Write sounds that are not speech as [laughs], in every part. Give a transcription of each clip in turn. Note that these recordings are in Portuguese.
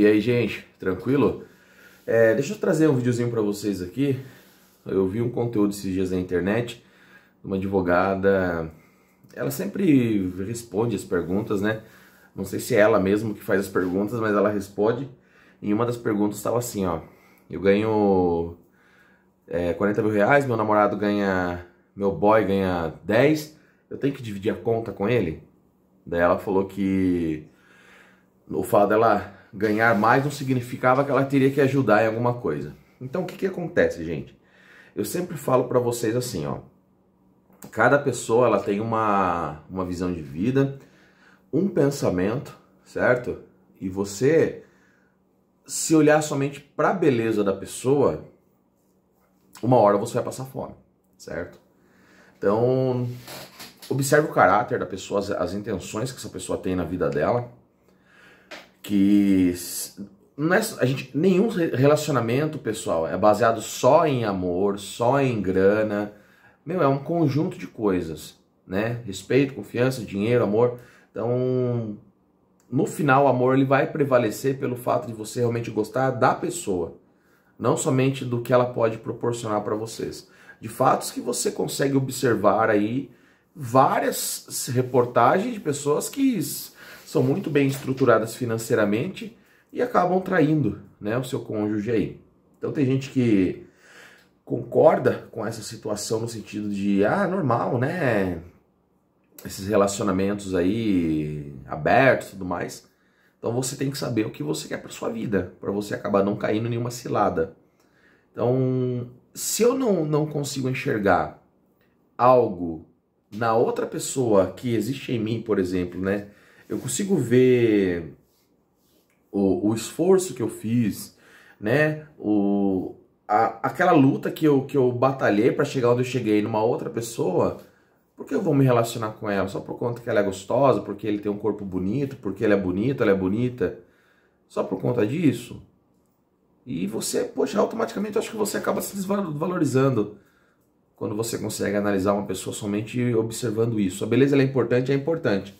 E aí, gente, tranquilo? É, deixa eu trazer um videozinho para vocês aqui. Eu vi um conteúdo esses dias na internet de uma advogada. Ela sempre responde as perguntas, né? Não sei se é ela mesmo que faz as perguntas, mas ela responde. E uma das perguntas estava assim, ó. Eu ganho é, 40 mil reais, meu namorado ganha... Meu boy ganha 10. Eu tenho que dividir a conta com ele? Daí ela falou que... O fato dela ganhar mais não significava que ela teria que ajudar em alguma coisa. Então o que, que acontece, gente? Eu sempre falo para vocês assim, ó. Cada pessoa ela tem uma, uma visão de vida, um pensamento, certo? E você se olhar somente para a beleza da pessoa, uma hora você vai passar fome, certo? Então, observe o caráter da pessoa, as, as intenções que essa pessoa tem na vida dela que não é, a gente, nenhum relacionamento pessoal é baseado só em amor, só em grana. Meu, é um conjunto de coisas, né? Respeito, confiança, dinheiro, amor. Então, no final, o amor ele vai prevalecer pelo fato de você realmente gostar da pessoa, não somente do que ela pode proporcionar para vocês. De fatos que você consegue observar aí várias reportagens de pessoas que são muito bem estruturadas financeiramente e acabam traindo né, o seu cônjuge aí. Então tem gente que concorda com essa situação no sentido de, ah, normal, né? Esses relacionamentos aí abertos e tudo mais. Então você tem que saber o que você quer para sua vida, para você acabar não caindo em nenhuma cilada. Então, se eu não, não consigo enxergar algo na outra pessoa que existe em mim, por exemplo, né? eu consigo ver o, o esforço que eu fiz, né? O, a, aquela luta que eu, que eu batalhei para chegar onde eu cheguei numa outra pessoa, por que eu vou me relacionar com ela? Só por conta que ela é gostosa, porque ele tem um corpo bonito, porque ele é bonito, ela é bonita. Só por conta disso? E você, poxa, automaticamente eu acho que você acaba se desvalorizando quando você consegue analisar uma pessoa somente observando isso. A beleza é importante, é importante.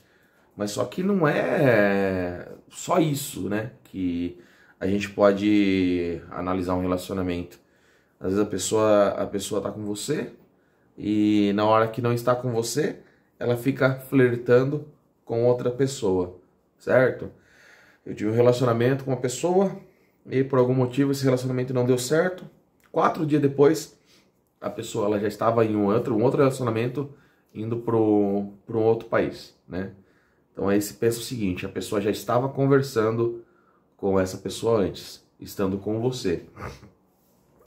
Mas só que não é só isso, né? Que a gente pode analisar um relacionamento. Às vezes a pessoa a pessoa tá com você e na hora que não está com você, ela fica flertando com outra pessoa, certo? Eu tive um relacionamento com uma pessoa e por algum motivo esse relacionamento não deu certo. Quatro dias depois, a pessoa ela já estava em um outro, um outro relacionamento indo para um outro país, né? Então aí se pensa o seguinte, a pessoa já estava conversando com essa pessoa antes, estando com você.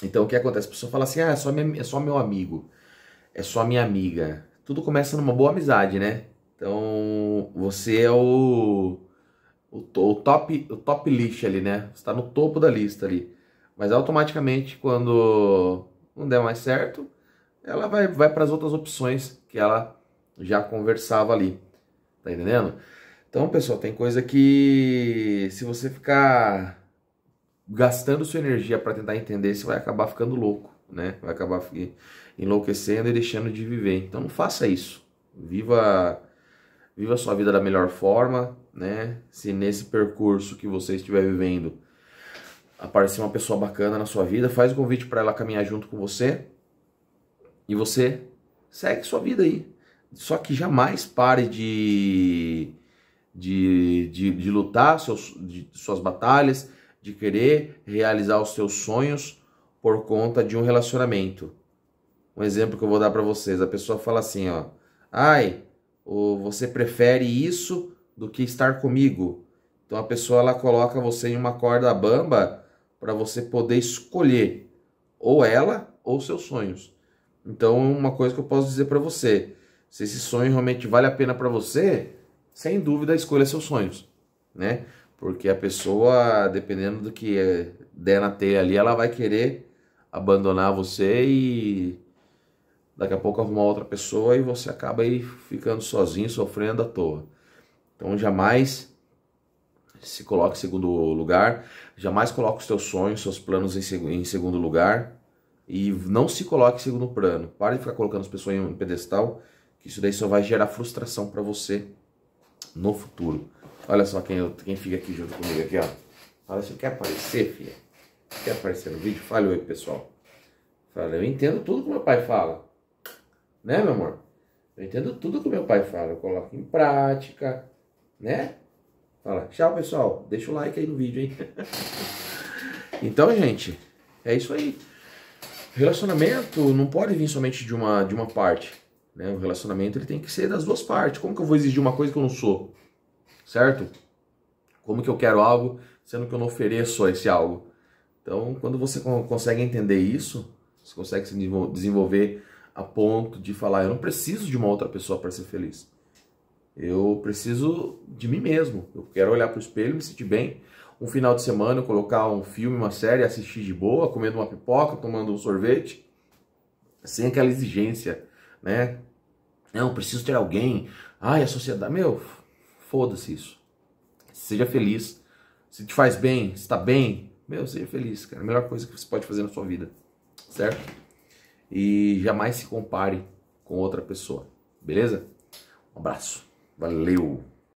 Então o que acontece? A pessoa fala assim, ah, é só, minha, é só meu amigo, é só minha amiga. Tudo começa numa boa amizade, né? Então você é o, o, o top o top list ali, né? Você está no topo da lista ali. Mas automaticamente quando não der mais certo, ela vai, vai para as outras opções que ela já conversava ali. Tá entendendo? Então, pessoal, tem coisa que se você ficar gastando sua energia para tentar entender, você vai acabar ficando louco, né? Vai acabar enlouquecendo e deixando de viver. Então, não faça isso. Viva viva sua vida da melhor forma, né? Se nesse percurso que você estiver vivendo aparecer uma pessoa bacana na sua vida, faz o um convite para ela caminhar junto com você e você segue sua vida aí. Só que jamais pare de, de, de, de lutar seus, de suas batalhas, de querer realizar os seus sonhos por conta de um relacionamento. Um exemplo que eu vou dar para vocês: a pessoa fala assim, ó, ai, você prefere isso do que estar comigo? Então a pessoa ela coloca você em uma corda bamba para você poder escolher ou ela ou seus sonhos. Então uma coisa que eu posso dizer para você, se esse sonho realmente vale a pena para você, sem dúvida escolha seus sonhos, né? Porque a pessoa, dependendo do que é der na telha ali, ela vai querer abandonar você e daqui a pouco arrumar outra pessoa e você acaba aí ficando sozinho, sofrendo à toa. Então jamais se coloque em segundo lugar, jamais coloque os seus sonhos, seus planos em, segundo lugar e não se coloque em segundo plano. Pare de ficar colocando as pessoas em um pedestal que isso daí só vai gerar frustração para você no futuro. Olha só quem, quem fica aqui junto comigo aqui, ó. Fala assim, quer aparecer, filha? Quer aparecer no vídeo? Fale oi, pessoal. Fala, eu entendo tudo que meu pai fala. Né, meu amor? Eu entendo tudo que meu pai fala. Eu coloco em prática, né? Fala, tchau, pessoal. Deixa o like aí no vídeo, hein? [laughs] então, gente, é isso aí. Relacionamento não pode vir somente de uma, de uma parte né? O relacionamento ele tem que ser das duas partes. Como que eu vou exigir uma coisa que eu não sou? Certo? Como que eu quero algo sendo que eu não ofereço esse algo? Então, quando você consegue entender isso, você consegue se desenvolver a ponto de falar: eu não preciso de uma outra pessoa para ser feliz. Eu preciso de mim mesmo. Eu quero olhar para o espelho, me sentir bem. Um final de semana, colocar um filme, uma série, assistir de boa, comendo uma pipoca, tomando um sorvete, sem aquela exigência né? Não, preciso ter alguém. Ai, a sociedade. Meu, foda-se isso. Seja feliz. Se te faz bem, se tá bem, meu, seja feliz, cara. É a melhor coisa que você pode fazer na sua vida, certo? E jamais se compare com outra pessoa, beleza? Um abraço. Valeu!